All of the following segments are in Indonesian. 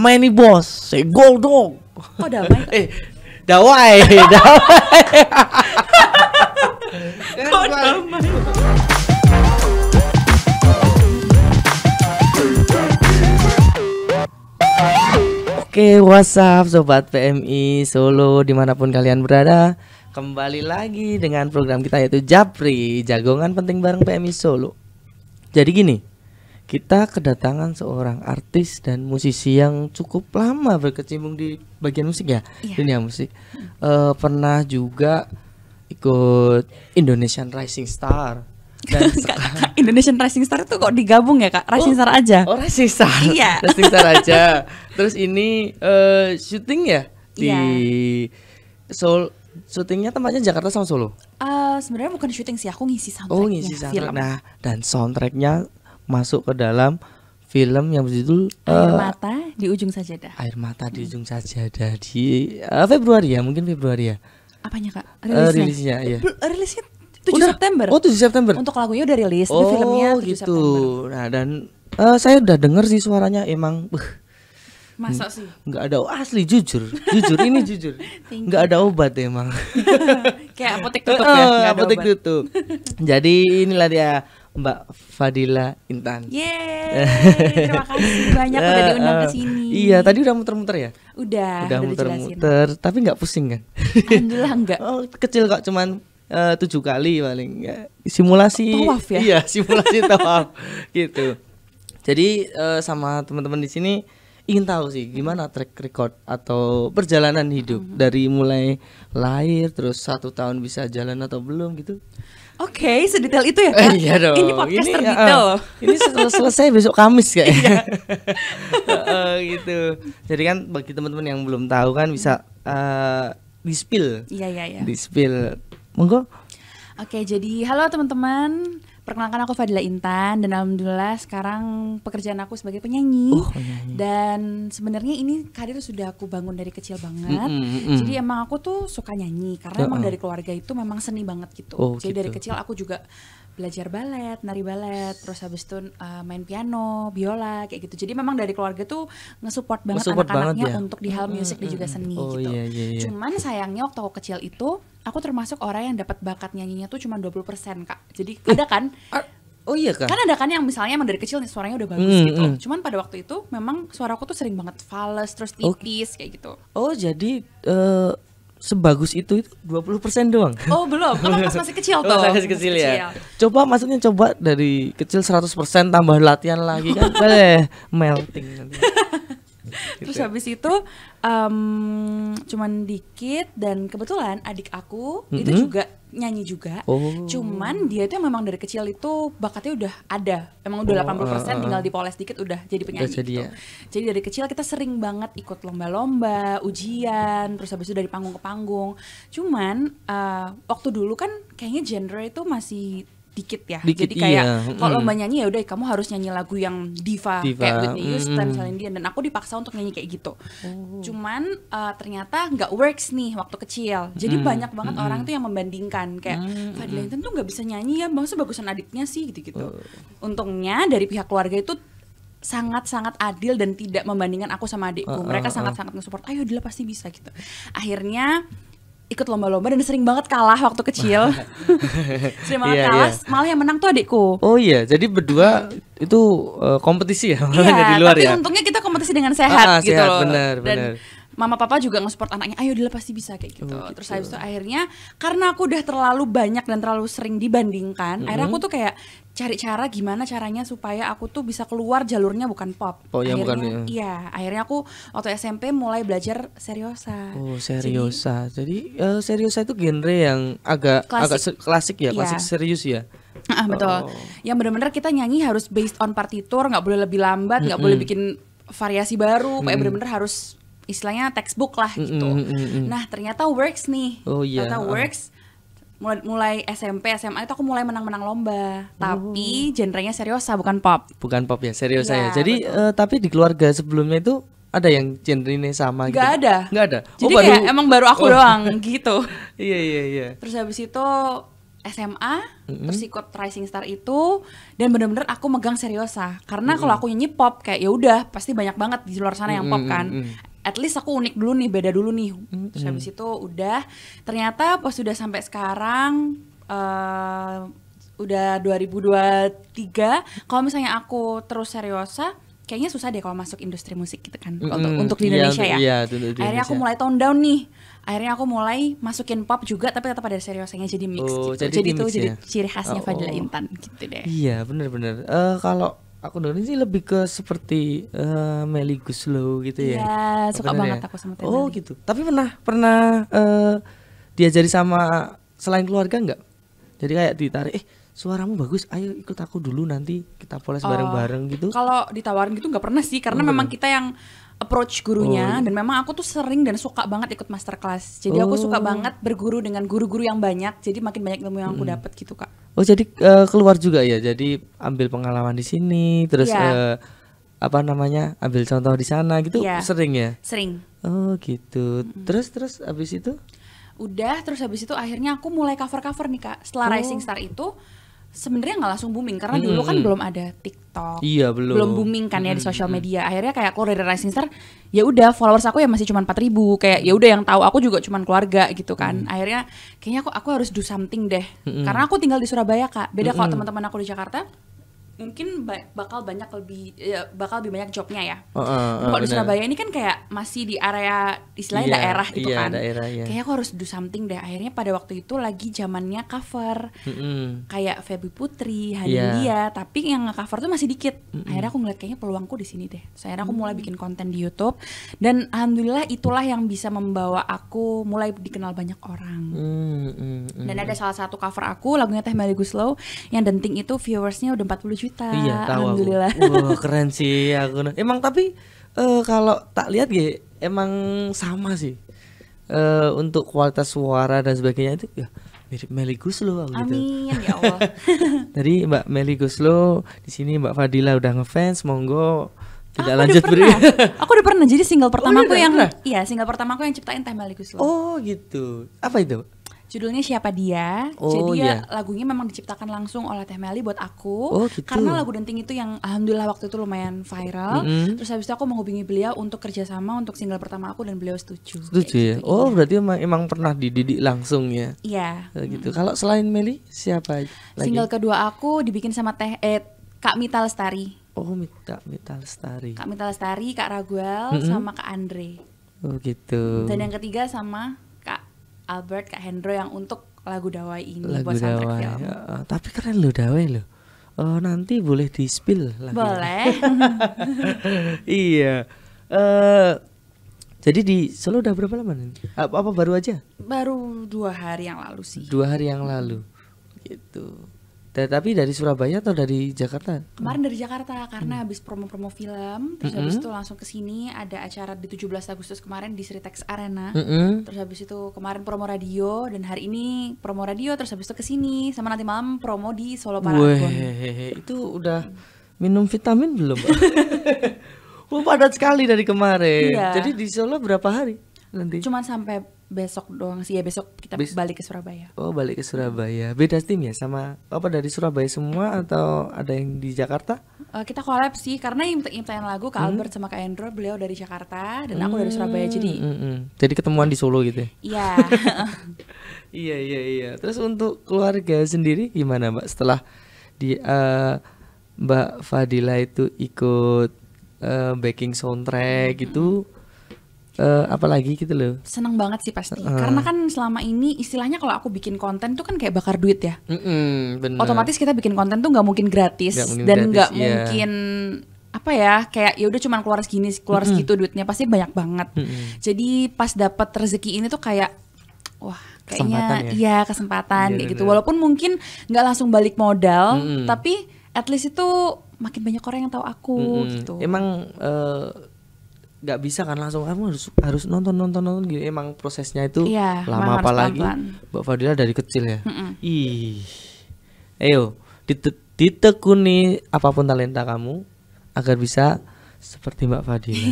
damai nih bos saya go dong oh damai eh dawai dawai kok damai eh, Oke, okay, WhatsApp sobat PMI Solo dimanapun kalian berada, kembali lagi dengan program kita yaitu Japri Jagongan Penting Bareng PMI Solo. Jadi gini, kita kedatangan seorang artis dan musisi yang cukup lama berkecimpung di bagian musik ya yeah. dunia musik uh, pernah juga ikut Indonesian Rising Star dan Indonesian Rising Star itu kok digabung ya kak Rising oh, Star aja oh Rising Star iya Rising Star aja terus ini uh, syuting ya di yeah. Seoul syutingnya tempatnya Jakarta sama Solo uh, sebenarnya bukan syuting sih aku ngisi soundtrack oh ngisi soundtrack film. nah dan soundtracknya masuk ke dalam film yang berjudul Air uh, Mata di Ujung Sajadah. Air Mata di Ujung Sajadah di uh, Februari ya, mungkin Februari ya. Apanya Kak? Eh, rilisnya. Uh, rilisnya iya. rilisnya 7 udah. September. Oh, 7 September. Untuk lagunya udah rilis, oh, filmnya 7 gitu. September. Nah, dan uh, saya udah denger sih suaranya emang uh, Masa sih? Enggak ada asli jujur. Jujur ini jujur. Enggak ada obat emang. Kayak apotek tutup ya, uh, apotek tutup. Jadi inilah dia Mbak Fadila Intan. Yeay, terima kasih banyak udah diundang ke sini. Iya, tadi udah muter-muter ya? Udah, udah muter-muter, tapi nggak pusing kan? Alhamdulillah enggak. Oh, kecil kok cuman eh, tujuh kali paling enggak. Ya, simulasi tawaf ya? Iya, simulasi tawaf gitu. Jadi eh, sama teman-teman di sini ingin tahu sih gimana track record atau perjalanan hidup mm -hmm. dari mulai lahir terus satu tahun bisa jalan atau belum gitu Oke, okay, sedetail itu ya eh, kak. iya dong. Ini podcast ini, terdetail uh, loh. Ini setelah selesai besok Kamis kayaknya. uh, uh, gitu. Jadi kan bagi teman-teman yang belum tahu kan bisa uh, eh, dispil. Iya iya iya. Dispil. Monggo. Oke, okay, jadi halo teman-teman. Perkenalkan aku Fadila Intan dan alhamdulillah sekarang pekerjaan aku sebagai penyanyi. Uh, penyanyi. Dan sebenarnya ini karir sudah aku bangun dari kecil banget. Mm -mm, mm Jadi emang aku tuh suka nyanyi karena uh emang dari keluarga itu memang seni banget gitu. Oh, Jadi gitu. dari kecil aku juga belajar balet, nari balet, terus habis itu uh, main piano, biola kayak gitu. Jadi memang dari keluarga tuh ngesupport banget anak-anaknya ya? untuk di hal musik mm -hmm. dan juga seni oh, gitu. Yeah, yeah, yeah. Cuman sayangnya waktu aku kecil itu aku termasuk orang yang dapat bakat nyanyinya tuh cuma 20% kak jadi eh, ada kan uh, oh iya kak kan ada kan yang misalnya emang dari kecil nih suaranya udah bagus mm, gitu mm. cuman pada waktu itu memang suaraku tuh sering banget fals terus oh. tipis okay. kayak gitu oh jadi uh, sebagus itu itu 20% doang oh belum kan pas masih kecil oh, tuh masih kecil ya coba maksudnya coba dari kecil 100% tambah latihan lagi kan boleh melting gitu. terus ya. habis itu um, cuman dikit dan kebetulan adik aku mm-hmm. itu juga nyanyi juga oh. cuman dia itu memang dari kecil itu bakatnya udah ada emang udah oh, 80% uh, uh. tinggal dipoles dikit udah jadi penyanyi udah jadi, gitu. ya. jadi dari kecil kita sering banget ikut lomba-lomba ujian terus habis itu dari panggung ke panggung cuman uh, waktu dulu kan kayaknya genre itu masih dikit ya. Dikit, Jadi kayak iya. kalau mm. mbak nyanyi ya udah kamu harus nyanyi lagu yang diva, diva. kayak Whitney Houston, mm. Celine Dion dan aku dipaksa untuk nyanyi kayak gitu. Oh. Cuman uh, ternyata nggak works nih waktu kecil. Jadi mm. banyak banget mm. orang tuh yang membandingkan kayak mm. Fadila Intan tuh nggak bisa nyanyi ya, bangsa bagusan adiknya sih gitu-gitu. Oh. Untungnya dari pihak keluarga itu sangat-sangat adil dan tidak membandingkan aku sama adikku. Uh, uh, Mereka oh, oh. sangat-sangat uh. nge-support. Ayo Dila pasti bisa gitu. Akhirnya ikut lomba-lomba dan sering banget kalah waktu kecil. sering banget yeah, kalah, yeah. malah yang menang tuh adikku. Oh iya, jadi berdua itu uh, kompetisi ya yeah, iya, di luar tapi ya. Tapi untungnya kita kompetisi dengan ah, sehat ah, gitu loh. Benar, benar mama papa juga nge-support anaknya ayo dia pasti bisa kayak gitu. Oh, gitu. Terus habis itu akhirnya karena aku udah terlalu banyak dan terlalu sering dibandingkan, mm -hmm. akhirnya aku tuh kayak cari cara gimana caranya supaya aku tuh bisa keluar jalurnya bukan pop. Oh akhirnya bukan ya. Iya, akhirnya aku waktu SMP mulai belajar seriosa. Oh, seriosa. Jadi, Jadi uh, eh, seriosa itu genre yang agak klasik. agak klasik ya, klasik yeah. serius ya. Ah, betul. Oh. Yang benar-benar kita nyanyi harus based on partitur, nggak boleh lebih lambat, nggak mm -hmm. boleh bikin variasi baru, kayak mm -hmm. benar-benar harus istilahnya textbook lah gitu. Mm -hmm, Nah ternyata works nih, oh, yeah. ternyata ah. works. Mulai, mulai SMP SMA itu aku mulai menang-menang lomba, oh. tapi genrenya seriosa ah, bukan pop. Bukan pop ya, seriosa ya. Jadi uh, tapi di keluarga sebelumnya itu ada yang genre genrenya sama Gak gitu? ada. Gak ada. Jadi oh, baru... kayak emang baru aku oh. doang gitu. Iya iya iya. Terus habis itu SMA, mm-hmm. terus ikut Rising Star itu dan bener-bener aku megang seriosa ah. karena mm-hmm. kalau aku nyanyi pop kayak ya udah pasti banyak banget di luar sana mm-hmm. yang pop kan. Mm-hmm at least aku unik dulu nih beda dulu nih hmm. terus habis itu udah ternyata pas sudah sampai sekarang uh, udah 2023 kalau misalnya aku terus seriosa kayaknya susah deh kalau masuk industri musik gitu kan mm, untuk hmm, untuk di iya, Indonesia yeah, ya iya, di Indonesia. akhirnya aku mulai tone down nih akhirnya aku mulai masukin pop juga tapi tetap ada seriusnya jadi mix oh, gitu jadi, jadi itu jadi ya? ciri khasnya oh, oh, oh, Fadila Intan gitu deh iya bener-bener uh, eh, kalau aku dengerin sih lebih ke seperti uh, Melly Guslow gitu ya. Iya, suka banget ya? aku sama Tenali. Oh, gitu. Tapi pernah pernah uh, diajari sama selain keluarga enggak? Jadi kayak ditarik, "Eh, suaramu bagus, ayo ikut aku dulu nanti kita poles oh, bareng-bareng uh, gitu." Kalau ditawarin gitu nggak pernah sih, karena oh, memang kita yang approach gurunya oh. Iya. dan memang aku tuh sering dan suka banget ikut masterclass. Jadi oh. aku suka oh. banget berguru dengan guru-guru yang banyak. Jadi makin banyak ilmu yang aku hmm. dapat gitu, Kak. Oh jadi uh, keluar juga ya. Jadi ambil pengalaman di sini, terus yeah. Iya. uh, apa namanya ambil contoh di sana gitu yeah. sering ya. Sering. Oh gitu. Mm. Terus terus habis itu? Udah terus habis itu akhirnya aku mulai cover cover nih kak. Setelah oh. Rising Star itu sebenarnya nggak langsung booming karena hmm. dulu kan belum ada TikTok, iya belum, belum booming kan ya di sosial media. Akhirnya kayak aku dari Rising Star, ya udah followers aku ya masih cuma ribu, kayak ya udah yang tahu aku juga cuma keluarga gitu kan. Hmm. Akhirnya kayaknya aku aku harus do something deh, hmm. karena aku tinggal di Surabaya kak. Beda hmm. kalau teman-teman aku di Jakarta, mungkin ba bakal banyak lebih ya, bakal lebih banyak jobnya ya. Oh, oh, oh, kalau di Surabaya ini kan kayak masih di area istilahnya yeah, daerah gitu yeah, kan. Daerah, yeah. Kayaknya aku harus do something deh. Akhirnya pada waktu itu lagi zamannya cover. Mm -hmm. Kayak Feby Putri, Hadilia, iya. yeah. tapi yang nge-cover tuh masih dikit. Mm -hmm. Akhirnya aku ngeliat kayaknya peluangku di sini deh. Saya akhirnya aku mulai mm. bikin konten di YouTube dan alhamdulillah itulah yang bisa membawa aku mulai dikenal banyak orang. Mm -hmm. Dan mm. ada salah satu cover aku lagunya Teh Melly slow yang denting itu viewersnya udah 40 juta juta. Iya, tahu Alhamdulillah. Aku. Wah, keren sih aku. Emang tapi uh, kalau tak lihat ya emang sama sih. Uh, untuk kualitas suara dan sebagainya itu ya mirip Meli Guslo gitu. Amin gitu. ya Allah. Tadi Mbak Meli Guslo di sini Mbak Fadila udah ngefans, monggo tidak aku lanjut beri. aku udah pernah jadi single oh, pertamaku oh, yang iya single pertamaku yang ciptain Teh Meli Guslo. Oh gitu. Apa itu? Judulnya Siapa Dia. Oh, Jadi ya yeah. lagunya memang diciptakan langsung oleh Teh Meli buat aku. Oh, gitu. Karena lagu Denting itu yang alhamdulillah waktu itu lumayan viral. Mm -hmm. Terus habis itu aku menghubungi beliau untuk kerjasama untuk single pertama aku dan beliau setuju. Setuju ya. Gitu, oh, iya. berarti emang, emang pernah dididik langsung ya. Iya. Yeah. Gitu. Mm Kalau selain Meli siapa lagi? Single kedua aku dibikin sama Teh eh, Kak Mita Lestari. Oh, Mita Mita Lestari. Kak Mita Lestari, Kak Raguel mm -hmm. sama Kak Andre. Oh gitu. Dan yang ketiga sama Albert Kak Hendro yang untuk lagu Dawai ini lagu buat soundtrack Dawai. film. Ya, tapi keren lo Dawai lo. Uh, eh, nanti boleh di spill lagi. Boleh. iya. Uh, jadi di Solo udah berapa lama nih? Apa, apa baru aja? Baru dua hari yang lalu sih. Dua hari yang lalu, gitu tapi dari Surabaya atau dari Jakarta? Kemarin dari Jakarta karena hmm. habis promo-promo film, terus hmm. habis itu langsung ke sini ada acara di 17 Agustus kemarin di Sritex Arena. Hmm. Terus habis itu kemarin promo radio dan hari ini promo radio terus habis itu ke sini sama nanti malam promo di Solo Paragon. Itu udah minum vitamin belum? Wah, padat sekali dari kemarin. Iya. Jadi di Solo berapa hari nanti? Cuman sampai besok doang sih ya besok kita Bes balik ke Surabaya. Oh balik ke Surabaya. Beda tim ya sama apa dari Surabaya semua atau ada yang di Jakarta? Uh, kita collab sih karena yang nyiptain lagu Kak hmm. Albert sama Kak Endro beliau dari Jakarta dan hmm. aku dari hmm, Surabaya jadi. Hmm, hmm. Jadi ketemuan di Solo gitu. Ya? Iya. iya iya iya. Terus untuk keluarga sendiri gimana Mbak setelah di uh, Mbak Fadila itu ikut uh, backing soundtrack gitu? Hmm uh, eh, lagi gitu loh. Seneng banget sih pasti. Uh. Karena kan selama ini istilahnya kalau aku bikin konten tuh kan kayak bakar duit ya. Mm bener. Otomatis kita bikin konten tuh nggak mungkin gratis gak mungkin dan nggak yeah. mungkin apa ya kayak ya udah cuman keluar segini keluar mm -hmm. segitu duitnya pasti banyak banget. Mm -hmm. Jadi pas dapat rezeki ini tuh kayak wah kayaknya kesempatan ya, ya kesempatan iya, gitu. Walaupun mungkin nggak langsung balik modal, mm -hmm. tapi at least itu makin banyak orang yang tahu aku mm -hmm. gitu. Emang uh, nggak bisa kan langsung kamu harus harus nonton nonton nonton gitu emang prosesnya itu iya, lama apalagi Mbak Fadila dari kecil ya mm -mm. ih ayo dite ditekuni apapun talenta kamu agar bisa seperti Mbak Fadila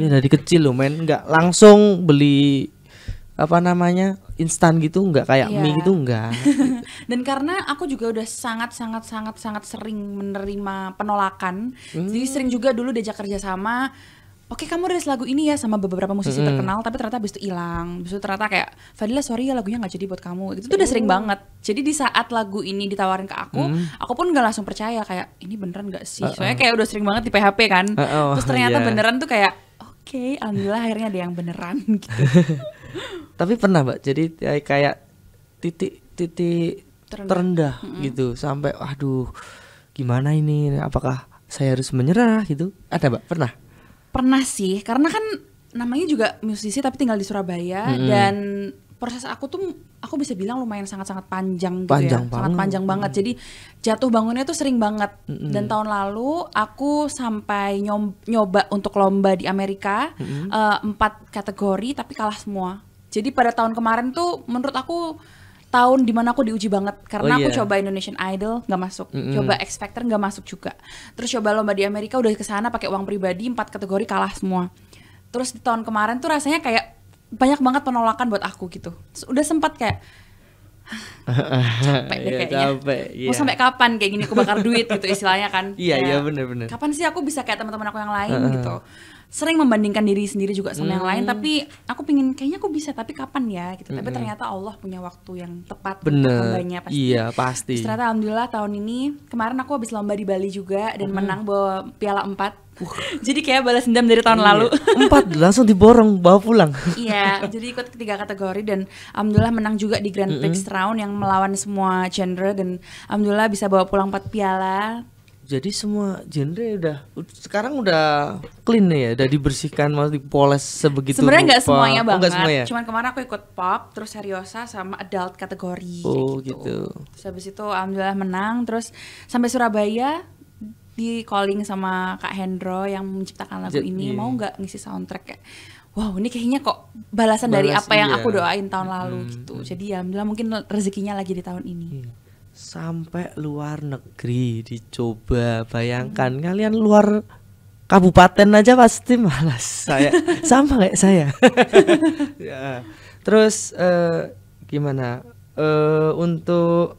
ya dari kecil loh men nggak langsung beli apa namanya instan gitu nggak kayak yeah. mie gitu nggak dan karena aku juga udah sangat sangat sangat sangat sering menerima penolakan hmm. jadi sering juga dulu diajak kerja sama oke kamu rilis lagu ini ya sama beberapa musisi terkenal tapi ternyata abis itu hilang abis itu ternyata kayak Fadila sorry ya lagunya gak jadi buat kamu itu tuh udah sering mm. banget jadi di saat lagu ini ditawarin ke aku mm. aku pun gak langsung percaya kayak ini beneran gak sih uh-uh. soalnya kayak udah sering banget di PHP kan uh-oh. terus ternyata yeah. beneran tuh kayak oke okay, alhamdulillah akhirnya ada yang beneran gitu tapi pernah mbak jadi ya, kayak titik titik terendah, terendah mm gitu sampai aduh gimana ini apakah saya harus menyerah gitu ada mbak pernah Pernah sih, karena kan namanya juga musisi tapi tinggal di Surabaya hmm. dan proses aku tuh aku bisa bilang lumayan sangat-sangat panjang gitu ya. panjang ya. Sangat panjang banget. Jadi jatuh bangunnya tuh sering banget. Mm-hmm. Dan tahun lalu aku sampai nyoba untuk lomba di Amerika mm-hmm. uh, empat kategori tapi kalah semua. Jadi pada tahun kemarin tuh menurut aku tahun dimana aku diuji banget karena oh, yeah. aku iya. coba Indonesian Idol nggak masuk, mm -hmm. coba X Factor nggak masuk juga, terus coba lomba di Amerika udah kesana pakai uang pribadi empat kategori kalah semua, terus di tahun kemarin tuh rasanya kayak banyak banget penolakan buat aku gitu, terus udah sempat kayak capek deh iya, kayaknya. Capek, yeah. Mau iya. sampai kapan kayak gini aku bakar duit gitu istilahnya kan? Iya yeah, iya yeah, benar benar. Kapan sih aku bisa kayak teman-teman aku yang lain uh, gitu sering membandingkan diri sendiri juga sama hmm. yang lain hmm. tapi aku pingin kayaknya aku bisa tapi kapan ya gitu hmm. tapi ternyata Allah punya waktu yang tepat Bener. pasti iya pasti Terus ternyata alhamdulillah tahun ini kemarin aku habis lomba di Bali juga dan hmm. menang bawa piala empat. Uh. Jadi kayak balas dendam dari tahun iya. lalu. Empat langsung diborong bawa pulang. iya, jadi ikut ketiga kategori dan alhamdulillah menang juga di Grand hmm. Prix -hmm. round yang melawan semua genre dan alhamdulillah bisa bawa pulang empat piala jadi semua genre udah sekarang udah clean ya, udah dibersihkan masih dipoles sebegitu Sebenarnya nggak semuanya oh, banget. Oh, semuanya. Ya? Cuman kemarin aku ikut pop, terus seriosa sama adult kategori oh, gitu. gitu. Terus habis itu alhamdulillah menang, terus sampai Surabaya di calling sama Kak Hendro yang menciptakan lagu J ini, iya. mau nggak ngisi soundtrack kayak wow ini kayaknya kok balasan Balas, dari apa iya. yang aku doain tahun lalu hmm. gitu. Hmm. Jadi ya mungkin rezekinya lagi di tahun ini. Iya sampai luar negeri dicoba bayangkan hmm. kalian luar kabupaten aja pasti malas saya sama kayak saya ya. terus uh, gimana uh, untuk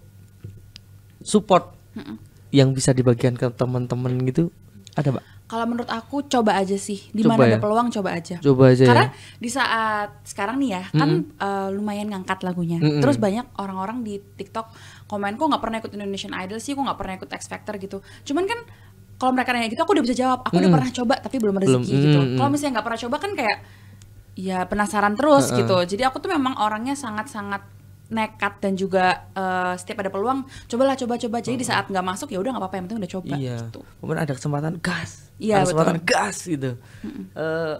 support hmm. yang bisa dibagikan ke teman-teman gitu ada pak kalau menurut aku coba aja sih di mana ya? ada peluang coba aja coba aja karena ya? di saat sekarang nih ya -hmm. kan uh, lumayan ngangkat lagunya -hmm. terus banyak orang-orang di TikTok komen kok nggak pernah ikut Indonesian Idol sih kok nggak pernah ikut X Factor gitu cuman kan kalau mereka nanya gitu aku udah bisa jawab aku mm. udah pernah coba tapi belum rezeki belum, gitu mm. kalau misalnya nggak pernah coba kan kayak ya penasaran terus uh -uh. gitu jadi aku tuh memang orangnya sangat-sangat nekat dan juga uh, setiap ada peluang cobalah coba-coba jadi uh. di saat nggak masuk ya udah nggak apa-apa yang penting udah coba iya. gitu. kemudian ada kesempatan gas iya, ada kesempatan betul. gas gitu mm -mm. Uh,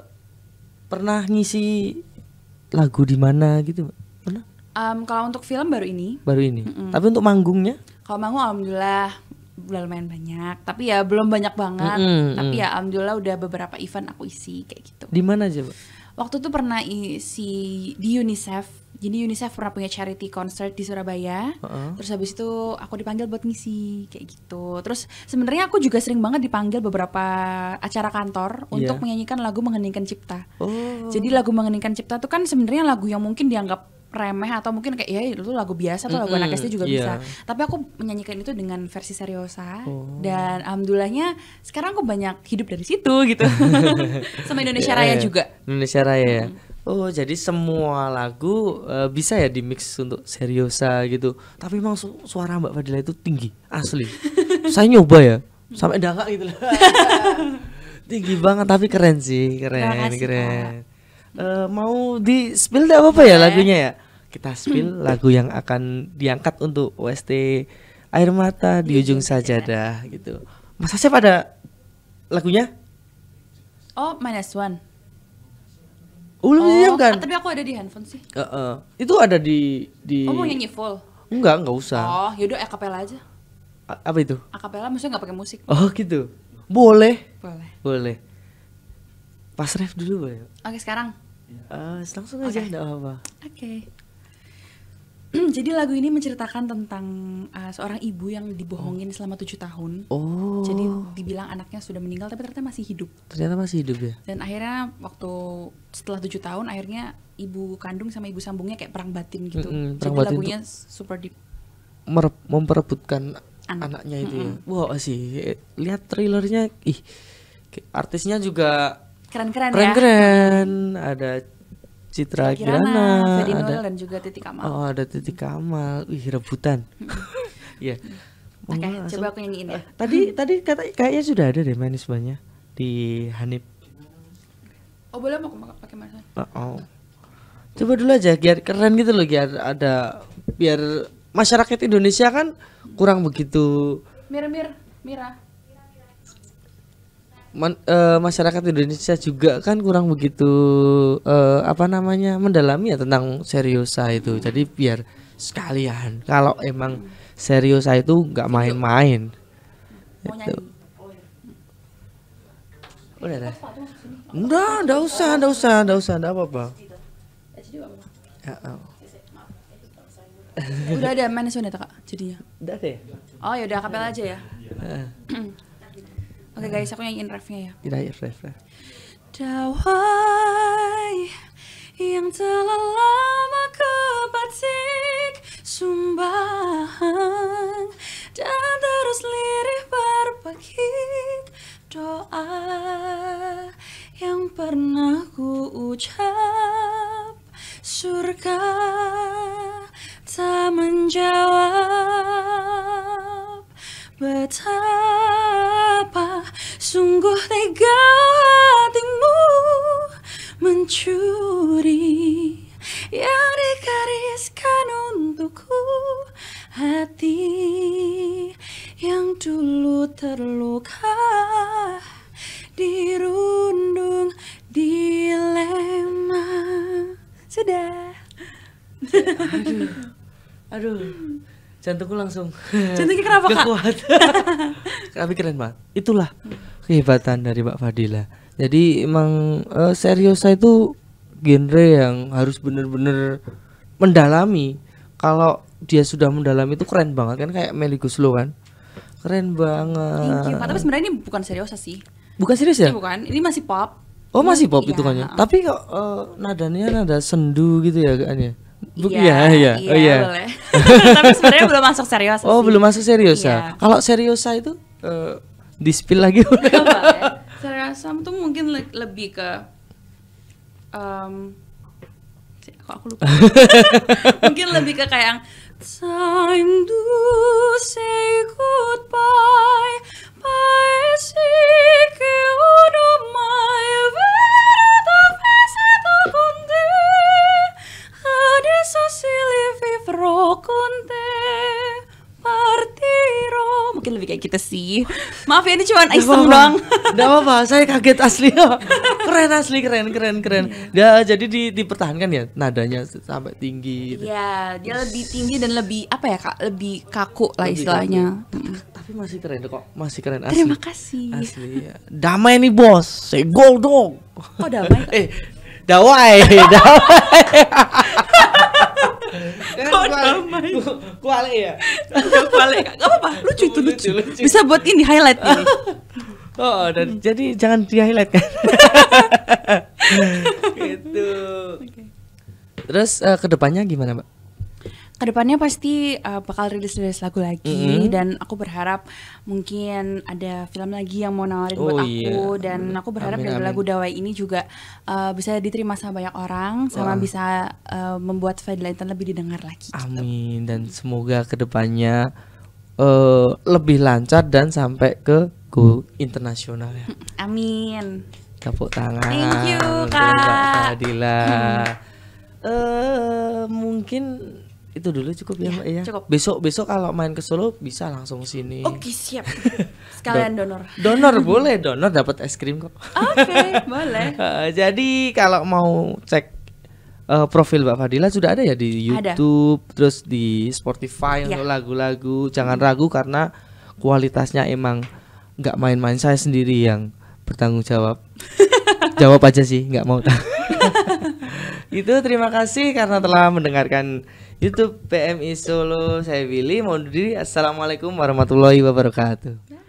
pernah ngisi lagu di mana gitu Um, kalau untuk film baru ini. Baru ini. Mm -mm. Tapi untuk manggungnya? Kalau manggung alhamdulillah udah lumayan banyak. Tapi ya belum banyak banget. Mm -mm, tapi ya alhamdulillah udah beberapa event aku isi kayak gitu. Di mana aja, Bu? Waktu itu pernah isi di UNICEF. Jadi UNICEF pernah punya charity concert di Surabaya. Uh -uh. Terus habis itu aku dipanggil buat ngisi kayak gitu. Terus sebenarnya aku juga sering banget dipanggil beberapa acara kantor yeah. untuk menyanyikan lagu Mengheningkan Cipta. Oh. Jadi lagu Mengheningkan Cipta itu kan sebenarnya lagu yang mungkin dianggap remeh atau mungkin kayak ya itu lagu biasa tuh lagu mm -hmm. anak SD juga yeah. bisa. Tapi aku menyanyikan itu dengan versi seriosa oh. dan alhamdulillahnya sekarang aku banyak hidup dari situ gitu. Sama Indonesia Raya iya, iya. juga. Indonesia Raya Mm. Oh, jadi semua lagu uh, bisa ya di mix untuk seriosa gitu. Tapi memang su suara Mbak Fadila itu tinggi, asli. Saya nyoba ya, sampai dangak gitu loh. tinggi banget tapi keren sih, keren, keren uh, mau di spill tidak apa-apa ya lagunya ya kita spill lagu yang akan diangkat untuk OST air mata di iya, ujung iya, sajadah iya. gitu Masa Asep ada lagunya oh minus one Oh, belum disiapkan. Oh, ah, tapi aku ada di handphone sih. Uh, uh. Itu ada di di Oh, mau nyanyi full? Enggak, enggak usah. Oh, yaudah akapela aja. A apa itu? Akapela maksudnya nggak pakai musik. Oh, gitu. Boleh. Boleh. Boleh. Pas ref dulu boleh. Ya? Oke, sekarang. Uh, langsung aja okay. apa-apa. Oke. Okay. Jadi lagu ini menceritakan tentang uh, seorang ibu yang dibohongin oh. selama tujuh tahun. Oh. Jadi dibilang anaknya sudah meninggal tapi ternyata masih hidup. Ternyata masih hidup ya. Dan akhirnya waktu setelah tujuh tahun akhirnya ibu kandung sama ibu sambungnya kayak perang batin gitu. Mm -hmm, perang Jadi batin lagunya super deep. Memperebutkan Anak. anaknya itu. Mm -hmm. ya. Wow sih lihat trailernya ih artisnya juga keren-keren ya. Keren-keren. Ada Citra Kirana, ada dan juga Titik Kamal. Oh, ada Titik Kamal. Wih, rebutan. Iya. yeah. Oke, okay, coba aku nyanyiin ya. Tadi tadi kata kayaknya sudah ada deh manis banyak di Hanif. Oh, boleh mau pakai manis? Uh, oh, oh. Coba dulu aja biar keren gitu loh, biar ada biar masyarakat Indonesia kan kurang begitu Mir mir Mira man, e, masyarakat Indonesia juga kan kurang begitu e, apa namanya mendalami ya tentang seriosa itu hmm. jadi biar sekalian kalau emang seriosa itu nggak main-main itu udah dah udah nggak usah udah usah udah usah udah apa-apa ya, oh. udah ada manis wanita kak jadinya udah deh oh ya udah kapel aja ya eh. Oke okay, hmm. guys, aku nyanyiin refnya ya. Iya, ref ref. Ya. Dawai yang telah lama kebatik sumbahan dan terus lirih berbagi doa yang pernah ku ucap surga tak menjawab Betapa sungguh tega hatimu mencuri yang dikariskan untukku hati yang dulu terlalu jantungku langsung jantungnya kenapa kak? kuat tapi keren banget itulah kehebatan dari Pak Fadila jadi emang uh, saya itu genre yang harus bener-bener mendalami kalau dia sudah mendalami itu keren banget kan kayak Meli Guslo kan keren banget tapi sebenarnya ini bukan serius sih bukan serius ya? Ini bukan ini masih pop Oh masih pop iya. itu kan ya. Tapi kok uh, nadanya nada sendu gitu ya kan ya? Iya, iya, iya, iya, oh, iya. boleh. Tapi sebenarnya belum masuk serius. Oh, sih. belum masuk serius ya. Iya. Kalau seriusa itu uh, di spill lagi. Saya rasa itu mungkin le lebih ke um, kok aku lupa. mungkin lebih ke kayak yang time to say goodbye. Bye, see you my way. sosili vivro conte partiro mungkin lebih kayak kita gitu sih maaf ya ini cuma iseng doang Gak apa-apa saya kaget asli keren asli keren keren keren ya jadi di, dipertahankan ya nadanya sampai tinggi gitu. ya dia lebih tinggi dan lebih apa ya kak lebih kaku lah lebih istilahnya kaku. tapi masih keren kok masih keren asli terima kasih asli ya. damai nih bos saya gold dong oh damai eh dawai dawai Kan damai. Kuale ya. Kuale. Gak apa-apa, lucu itu lucu. lucu. Bisa buat ini highlight ini. oh, dan hmm. jadi jangan di highlight kan. gitu. Okay. Terus uh, eh, kedepannya gimana, Mbak? kedepannya pasti uh, bakal rilis rilis lagu lagi mm -hmm. dan aku berharap mungkin ada film lagi yang mau nawarin oh, buat aku iya. dan aku berharap amin, dari amin. lagu Dawai ini juga uh, bisa diterima sama banyak orang sama bisa uh, membuat Intan lebih didengar lagi. Gitu. Amin dan semoga kedepannya uh, lebih lancar dan sampai ke go internasional ya. Amin. Tepuk tangan. Thank you Kak. Fadila. Hmm. Uh, mungkin itu dulu cukup ya, ya ya. Cukup. Besok besok kalau main ke Solo bisa langsung sini. Oke, siap. Sekalian donor. Donor boleh, donor dapat es krim kok. Oke, okay, boleh. Uh, jadi kalau mau cek uh, profil Mbak Fadila sudah ada ya di YouTube, ada. terus di Spotify ya. lagu-lagu. Jangan hmm. ragu karena kualitasnya emang nggak main-main saya sendiri yang bertanggung jawab. jawab aja sih, nggak mau. itu terima kasih karena telah mendengarkan YouTube PMI Solo. Saya willy mohon diri. Assalamualaikum warahmatullahi wabarakatuh.